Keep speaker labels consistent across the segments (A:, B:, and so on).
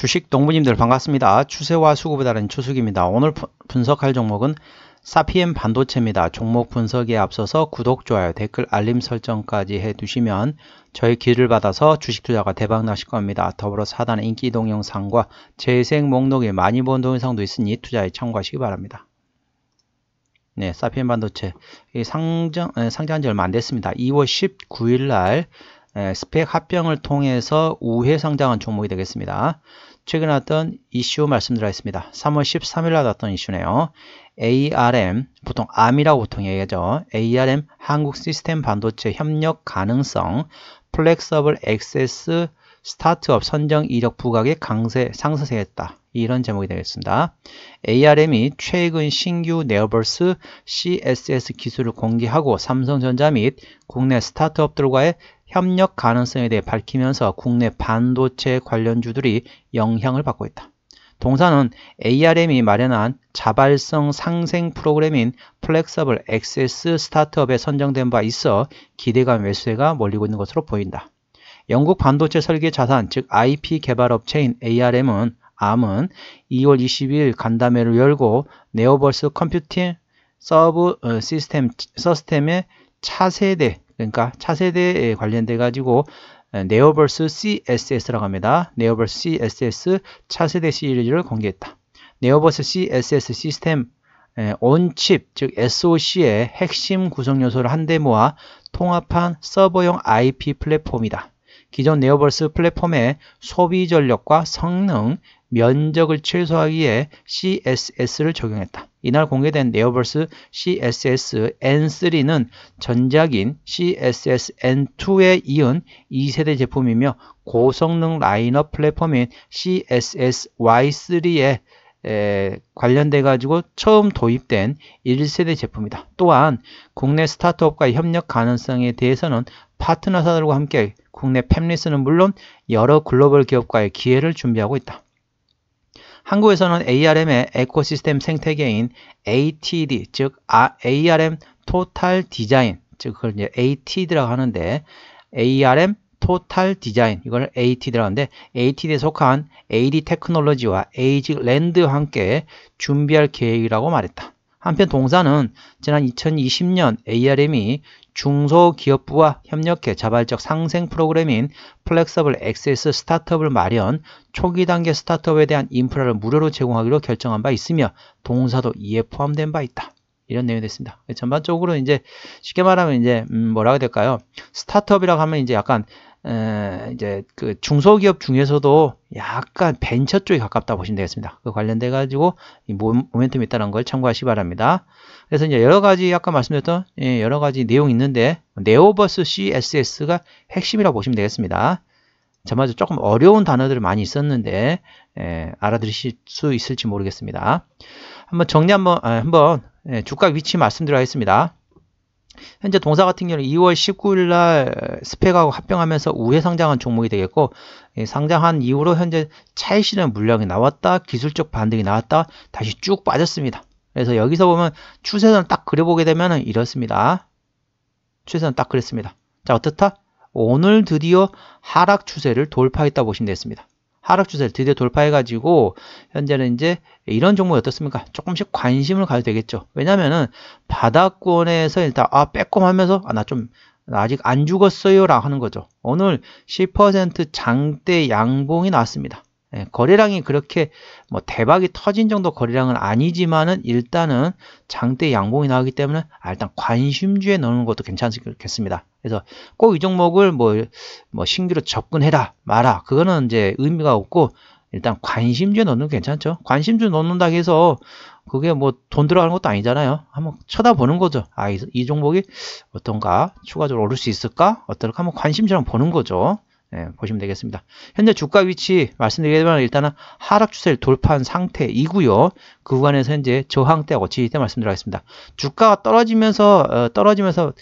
A: 주식 동부님들 반갑습니다. 추세와 수급에 따른 추수입니다 오늘 분석할 종목은 사피엠 반도체입니다. 종목 분석에 앞서서 구독, 좋아요, 댓글, 알림 설정까지 해두시면 저희 길을 받아서 주식 투자가 대박 나실 겁니다. 더불어 사단의 인기 동영상과 재생 목록에 많이 본 동영상도 있으니 투자에 참고하시기 바랍니다. 네, 사피엠 반도체 상장, 상장한 지 얼마 안 됐습니다. 2월 19일 날 예, 스펙 합병을 통해서 우회 성장한 종목이 되겠습니다. 최근 나왔던 이슈 말씀드렸습니다 3월 13일 나왔던 이슈네요. ARM, 보통 ARM이라고 보통 얘기하죠. ARM 한국 시스템 반도체 협력 가능성, 플렉서블 액세스 스타트업 선정 이력 부각에 강세 상승세했다. 이런 제목이 되겠습니다. ARM이 최근 신규 네어버스 CSS 기술을 공개하고 삼성전자 및 국내 스타트업들과의 협력 가능성에 대해 밝히면서 국내 반도체 관련주들이 영향을 받고 있다. 동사는 ARM이 마련한 자발성 상생 프로그램인 플렉서블 액세스 스타트업에 선정된 바 있어 기대감 외수세가 몰리고 있는 것으로 보인다. 영국 반도체 설계 자산, 즉 IP 개발 업체인 ARM은 암은 2월 22일 간담회를 열고 네오버스 컴퓨팅 서브 어, 시스템, 서스템의 차세대 그러니까 차세대에 관련돼 가지고 네오버스 CSS라고 합니다. 네오버스 CSS 차세대 시리즈를 공개했다. 네오버스 CSS 시스템 온칩 즉 SoC의 핵심 구성 요소를 한데 모아 통합한 서버용 IP 플랫폼이다. 기존 네오버스 플랫폼의 소비 전력과 성능, 면적을 최소화하기에 CSS를 적용했다. 이날 공개된 네오버스 CSS N3는 전작인 CSS N2에 이은 2세대 제품이며 고성능 라인업 플랫폼인 CSS Y3에 관련돼 가지고 처음 도입된 1세대 제품이다. 또한 국내 스타트업과 협력 가능성에 대해서는 파트너사들과 함께 국내 팹리스는 물론 여러 글로벌 기업과의 기회를 준비하고 있다. 한국에서는 ARM의 에코시스템 생태계인 ATD, 즉 ARM 토탈 디자인, 즉 그걸 이제 ATD라고 하는데 ARM 토탈 디자인 이걸 ATD라고 하는데 ATD에 속한 AD 테크놀로지와 에이직 랜드와 함께 준비할 계획이라고 말했다. 한편 동사는 지난 2020년 ARM이 중소기업부와 협력해 자발적 상생 프로그램인 플렉서블 액세스 스타트업을 마련, 초기 단계 스타트업에 대한 인프라를 무료로 제공하기로 결정한 바 있으며 동사도 이에 포함된 바 있다. 이런 내용이 됐습니다. 그 전반적으로 이제 쉽게 말하면 이제 음 뭐라고 해야 될까요? 스타트업이라고 하면 이제 약간 이제 그 중소기업 중에서도 약간 벤처 쪽에 가깝다 보시면 되겠습니다. 그 관련돼 가지고 모, 멘텀이 있다는 걸 참고하시기 바랍니다. 그래서 이제 여러 가지 아까 말씀드렸던 예, 여러 가지 내용이 있는데 네오버스 CSS가 핵심이라고 보시면 되겠습니다. 저마저 조금 어려운 단어들을 많이 있었는데 예, 알아들으실 수 있을지 모르겠습니다. 한번 정리 한번 아, 한번 예, 주가 위치 말씀드리겠습니다. 현재 동사 같은 경우는 2월 19일 날 스펙하고 합병하면서 우회 상장한 종목이 되겠고 예, 상장한 이후로 현재 차익 실현 물량이 나왔다 기술적 반등이 나왔다 다시 쭉 빠졌습니다 그래서 여기서 보면 추세선 딱 그려보게 되면 이렇습니다 추세선 딱 그렸습니다 자 어떻다 오늘 드디어 하락 추세를 돌파했다 보시면 되겠습니다 하락 추세를 드디어 돌파해가지고 현재는 이제 이런 종목이 어떻습니까? 조금씩 관심을 가도 져 되겠죠. 왜냐면은 바닥권에서 일단 아 빼꼼하면서 아 나 좀 아직 안 죽었어요 라 하는 거죠. 오늘 10% 장대 양봉이 나왔습니다. 예, 거래량이 그렇게 뭐 대박이 터진 정도 거래량은 아니지만은 일단은 장대 양봉이 나오기 때문에 아, 일단 관심주에 넣는 것도 괜찮겠습니다. 그래서 꼭 이 종목을 뭐, 뭐 신규로 접근해라 마라 그거는 이제 의미가 없고 일단 관심주에 넣는 게 괜찮죠. 관심주 넣는다 해서 그게 뭐 돈 들어가는 것도 아니잖아요. 한번 쳐다보는 거죠. 아, 이, 이, 종목이 어떤가? 추가적으로 오를 수 있을까? 어떨까? 한번 관심처럼 보는 거죠. 네, 보시면 되겠습니다. 현재 주가 위치 말씀드리면 일단은 하락 추세를 돌파한 상태이고요. 그 구간에서 현재 저항대고지치때 말씀드리겠습니다. 주가가 떨어지면서 어, 떨어지면서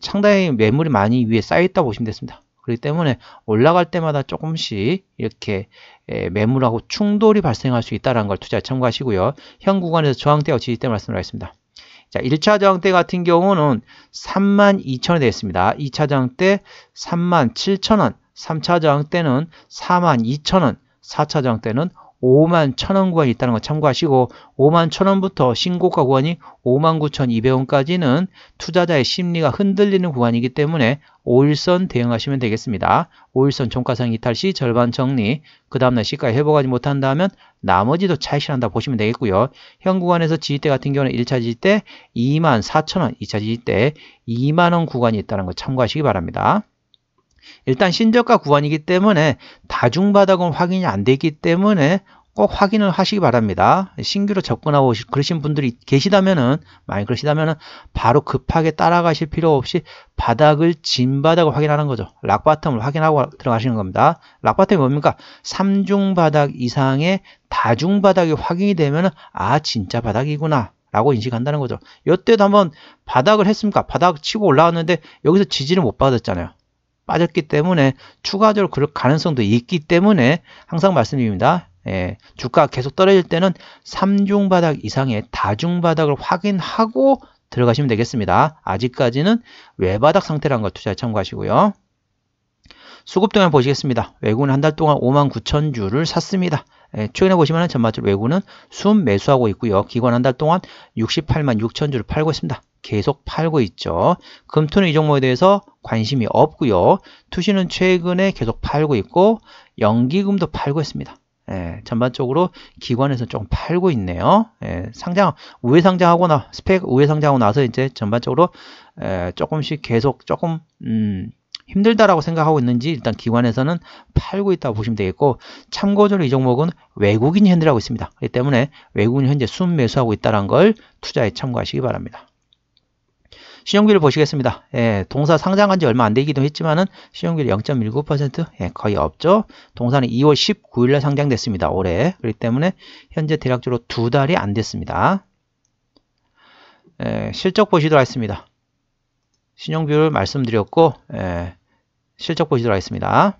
A: 상당히 예, 매물이 많이 위에 쌓여있다 보시면 됐습니다. 그렇기 때문에 올라갈 때마다 조금씩 이렇게 예, 매물하고 충돌이 발생할 수 있다는 걸 투자에 참고하시고요. 현 구간에서 저항대와 지지대 말씀드리겠습니다. 자, 1차 저항대 같은 경우는 32,000원이 되겠습니다. 2차 저항대 37,000원, 3차 저항대는 42,000원, 4차 저항대는 5만 1천원 구간이 있다는 거 참고하시고 5만 1천원부터 신고가 구간이 5만 9,200원까지는 천 투자자의 심리가 흔들리는 구간이기 때문에 5일선 대응하시면 되겠습니다. 5일선 종가상 이탈 시 절반 정리, 그 다음날 시가 회복하지 못한다면 나머지도 차이실한다 보시면 되겠고요. 현 구간에서 지지대 같은 경우는 1차 지지대 2만 4천원, 2차 지지대 2만원 구간이 있다는 거 참고하시기 바랍니다. 일단 신저가 구간이기 때문에 다중바닥은 확인이 안 되기 때문에 꼭 확인을 하시기 바랍니다. 신규로 접근하고 그러신 분들이 계시다면은 만약 그러시다면은 바로 급하게 따라가실 필요 없이 바닥을 진바닥을 확인하는 거죠. 락바텀을 확인하고 들어가시는 겁니다. 락바텀이 뭡니까? 3중 바닥 이상의 다중 바닥이 확인이 되면은 아 진짜 바닥이구나. 라고 인식한다는 거죠. 이때도 한번 바닥을 했습니까? 바닥 치고 올라왔는데 여기서 지지를 못 받았잖아요. 빠졌기 때문에 추가적으로 그럴 가능성도 있기 때문에 항상 말씀드립니다. 예, 주가 계속 떨어질 때는 3중 바닥 이상의 다중 바닥을 확인하고 들어가시면 되겠습니다. 아직까지는 외바닥 상태라는 걸투자 참고하시고요. 수급 동향 보시겠습니다. 외국은 한 달 동안 5만 9천 주를 샀습니다. 예, 최근에 보시면 전반적으로 외국은 순 매수하고 있고요. 기관 한 달 동안 68만 6천 주를 팔고 있습니다. 계속 팔고 있죠. 금토는 이 종목에 대해서 관심이 없고요. 투시는 최근에 계속 팔고 있고 연기금도 팔고 있습니다. 예, 전반적으로 기관에서 조금 팔고 있네요. 예, 상장 우회 상장하고 나 스펙 우회 상장하고 나서 이제 전반적으로 예, 조금씩 계속 조금 음, 힘들다라고 생각하고 있는지 일단 기관에서는 팔고 있다고 보시면 되겠고 참고적으로 이 종목은 외국인이 현질하고 있습니다. 그렇기 때문에 외국인이 현재 순매수하고 있다는 걸 투자에 참고하시기 바랍니다. 신용률 보시겠습니다. 예, 동사 상장한 지 얼마 안 되기도 했지만은 신용률 0.19% 예, 거의 없죠. 동사는 2월 19일 날 상장됐습니다. 올해. 그렇기 때문에 현재 대략적으로 두 달이 안 됐습니다. 예, 실적 보시도록 하겠습니다. 신용비율 말씀드렸고 예, 실적 보시도록 하겠습니다.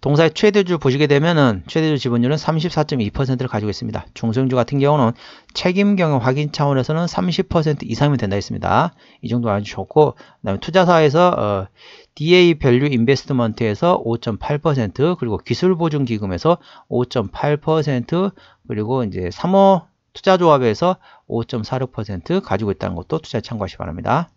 A: 동사의 최대주 보시게 되면은 최대주 지분율은 34.2%를 가지고 있습니다. 중소형주 같은 경우는 책임 경영 확인 차원에서는 30% 이상이면 된다 했습니다. 이 정도 아주 좋고 그다음에 투자사에서 어, DA 밸류 인베스트먼트에서 5.8% 그리고 기술 보증 기금에서 5.8% 그리고 이제 3호 투자조합에서 5.46% 가지고 있다는 것도 투자에 참고하시기 바랍니다.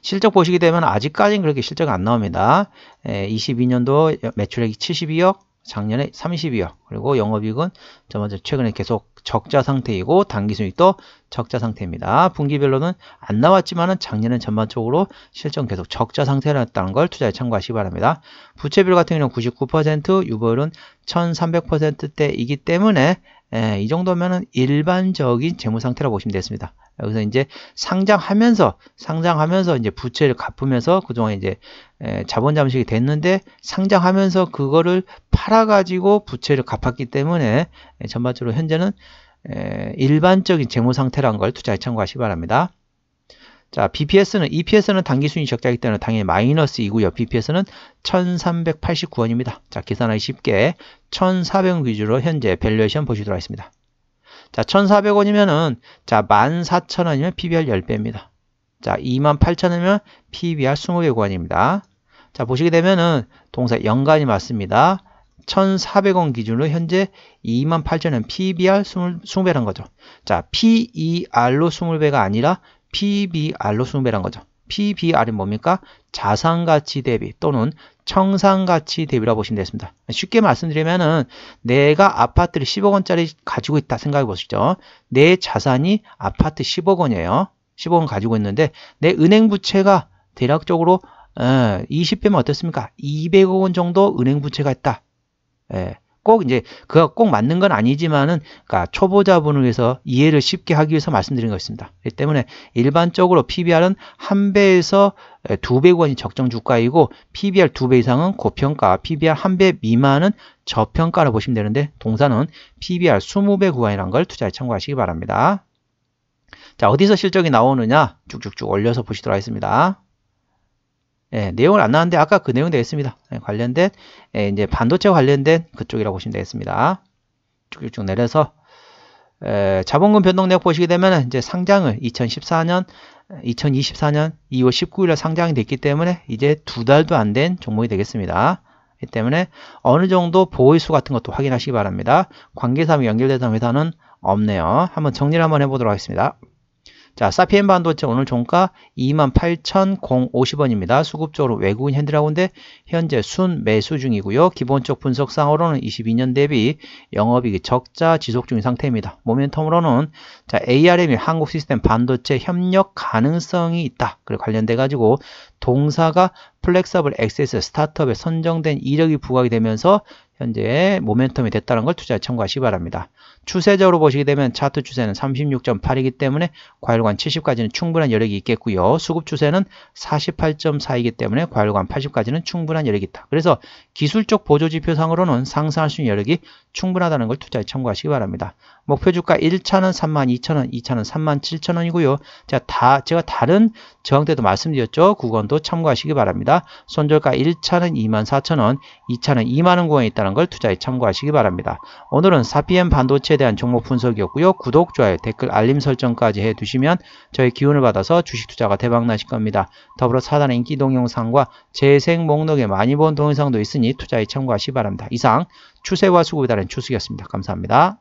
A: 실적 보시게 되면 아직까지는 그렇게 실적이 안 나옵니다. 22년도 예, 매출액이 72억, 작년에 32억, 그리고 영업이익은 저번 최근에 계속 적자 상태이고 단기순익도 적자 상태입니다. 분기별로는 안 나왔지만은 작년은 전반적으로 실적 계속 적자 상태였다는 걸 투자에 참고하시기 바랍니다. 부채비율 같은 경우는 99%, 유보율은 1300%대이기 때문에 예, 이 정도면은 일반적인 재무 상태라고 보시면 되겠습니다. 여기서 이제 상장하면서 상장하면서 이제 부채를 갚으면서 그동안 이제 자본 잠식이 됐는데 상장하면서 그거를 팔아 가지고 부채를 갚았기 때문에 전반적으로 현재는 일반적인 재무 상태란 걸 투자에 참고하시기 바랍니다. 자, BPS는 EPS는 단기 순위 적자이기 때문에 당연히 마이너스 이고요. BPS는 1389원입니다. 자, 계산하기 쉽게 1400원 위주로 현재 밸류에이션 보시도록 하겠습니다. 자, 1,400원이면은 자, 14,000원이면 PBR 10배입니다. 자, 28,000원이면 PBR 20배구간입니다. 자, 보시게 되면은 동사 연간이 맞습니다. 1,400원 기준으로 현재 28,000원 PBR 20, 20배란 거죠. 자, PER로 20배가 아니라 PBR로 20배란 거죠. PBR이 뭡니까? 자산가치 대비 또는 청산가치 대비라 고 보시면 되겠습니다. 쉽게 말씀드리면은 내가 아파트를 10억 원짜리 가지고 있다 생각해 보시죠. 내 자산이 아파트 10억 원이에요. 10억 원 가지고 있는데 내 은행 부채가 대략적으로 20배면 어떻습니까? 200억 원 정도 은행 부채가 있다. 예, 꼭 이제 그가 꼭 맞는 건 아니지만은 그러니까 초보자분을 위해서 이해를 쉽게 하기 위해서 말씀드린 것입니다. 그렇기 때문에 일반적으로 PBR은 한 배에서 두배 권이 적정 주가이고 PBR 두배 이상은 고평가, PBR 한 배 미만은 저평가로 보시면 되는데 동사는 PBR 20배 구간이란 걸 투자에 참고하시기 바랍니다. 자, 어디서 실적이 나오느냐 쭉쭉쭉 올려서 보시도록 하겠습니다. 예, 내용은 안 나왔는데 아까 그 내용 되겠습니다. 예, 관련된 예, 이제 반도체 관련된 그쪽이라고 보시면 되겠습니다. 쭉쭉 내려서 에, 예, 자본금 변동 내역 보시게 되면 이제 상장을 2014년 2024년 2월 19일에 상장이 됐기 때문에 이제 두 달도 안 된 종목이 되겠습니다. 이 때문에 어느 정도 보호의수 같은 것도 확인하시기 바랍니다. 관계사항 연결되는 회사는 없네요. 한번 정리를 한번 해보도록 하겠습니다. 자, 사피엔 반도체 오늘 종가 28,050원입니다. 수급적으로 외국인 핸드라운데 현재 순 매수 중이고요. 기본적 분석상으로는 22년 대비 영업이익이 적자 지속 중인 상태입니다. 모멘텀으로는 자, ARM이 한국 시스템 반도체 협력 가능성이 있다. 그리고 관련돼 가지고 동사가 플렉서블 액세스 스타트업에 선정된 이력이 부각이 되면서 현재 모멘텀이 됐다는 걸 투자에 참고하시기 바랍니다. 추세적으로 보시게 되면 차트 추세는 36.8이기 때문에 과열관 70까지는 충분한 여력이 있겠고요. 수급 추세는 48.4이기 때문에 과열관 80까지는 충분한 여력이 있다. 그래서 기술적 보조지표상으로는 상승할 수 있는 여력이 충분하다는 걸 투자에 참고하시기 바랍니다. 목표주가 1차는 32,000원, 2차는 37,000원이고요. 제가, 다, 제가 다른 저항 대도 말씀드렸죠. 구간도 참고하시기 바랍니다. 손절가 1차는 24,000원, 2차는 2만원 구간이 있다는 있다는 걸 투자에 참고하시기 바랍니다. 오늘은 사 p m 반도체에 대한 종목 분석이었고요. 구독, 좋아요, 댓글, 알림 설정까지 해두시면 저의 기운을 받아서 주식 투자가 대박나실 겁니다. 더불어 사단의 인기 동영상과 재생 목록에 많이 본 동영상도 있으니 투자에 참고하시기 바랍니다. 이상 추세와 수급에 따른 추수였습니다. 감사합니다.